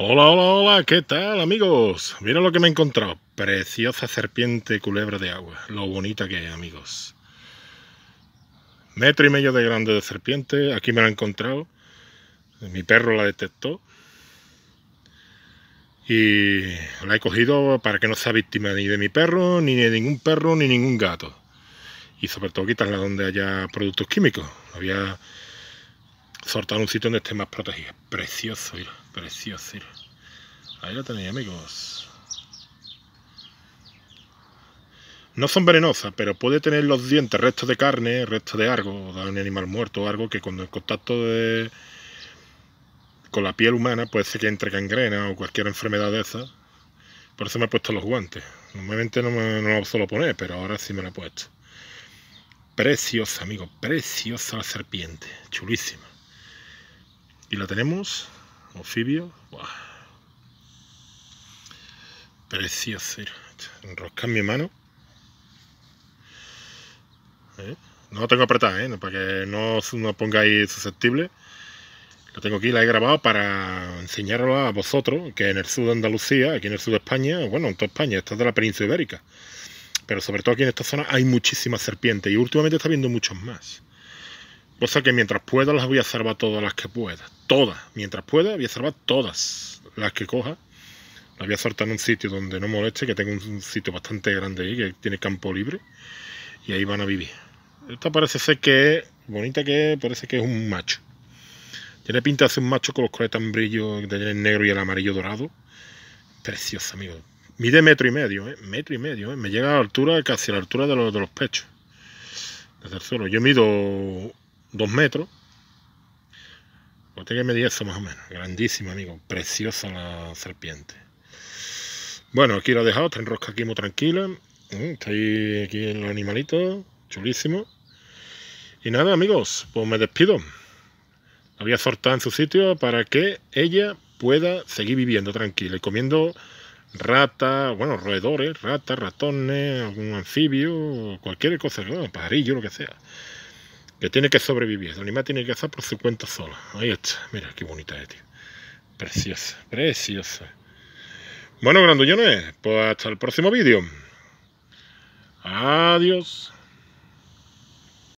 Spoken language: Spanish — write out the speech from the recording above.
Hola, hola, hola, ¿qué tal amigos? Mira lo que me he encontrado. Preciosa serpiente culebra de agua. Lo bonita que es, amigos. Metro y medio de grande de serpiente. Aquí me la he encontrado. Mi perro la detectó. Y la he cogido para que no sea víctima ni de mi perro, ni de ningún perro, ni ningún gato. Y sobre todo quitarla donde haya productos químicos. Había soltar un sitio donde esté más protegido. Precioso, mira, precioso. Mira. Ahí lo tenéis, amigos. No son venenosas, pero puede tener los dientes restos de carne, restos de algo, de un animal muerto o algo que cuando el contacto de... con la piel humana puede ser que entre gangrena o cualquier enfermedad de esas. Por eso me he puesto los guantes. Normalmente no me lo suelo poner, pero ahora sí me lo he puesto. Preciosa, amigo, preciosa la serpiente. Chulísima. Y la tenemos, Ofibio, Buah. Precioso. Enrosca mi mano. ¿Eh? No lo tengo apretado, ¿eh? para que no os pongáis susceptible. Lo tengo aquí, la he grabado para enseñarlo a vosotros, que en el sur de Andalucía, aquí en el sur de España, bueno, en toda España, esta es de la península ibérica. Pero sobre todo aquí en esta zona hay muchísimas serpientes y últimamente está viendo muchos más. Cosa que mientras pueda las voy a salvar todas las que pueda. Todas. Mientras pueda voy a salvar todas las que coja. Las voy a saltar en un sitio donde no moleste, que tengo un sitio bastante grande ahí, que tiene campo libre. Y ahí van a vivir. Esta parece ser que es bonita que es, parece que es un macho. Tiene pinta de ser un macho con los colores tan brillo, el negro y el amarillo dorado. Preciosa, amigo. Mide metro y medio, ¿eh? Metro y medio, ¿eh? Me llega a la altura, casi a la altura de los, de los pechos. Desde el suelo. Yo mido dos metros. o que medir eso más o menos. Grandísimo, amigo. Preciosa la serpiente. Bueno, aquí lo he dejado. Está en aquí muy tranquila. Mm, está ahí aquí el animalito, Chulísimo. Y nada, amigos, pues me despido. La voy a soltar en su sitio para que ella pueda seguir viviendo tranquila y comiendo ratas, bueno, roedores, ratas, ratones, algún anfibio, cualquier cosa, pajarillo, lo que sea que tiene que sobrevivir. El animal tiene que hacer por su cuenta sola. Ahí está. Mira qué bonita es, tío. Preciosa, preciosa. Bueno, grandullones, pues hasta el próximo vídeo. Adiós.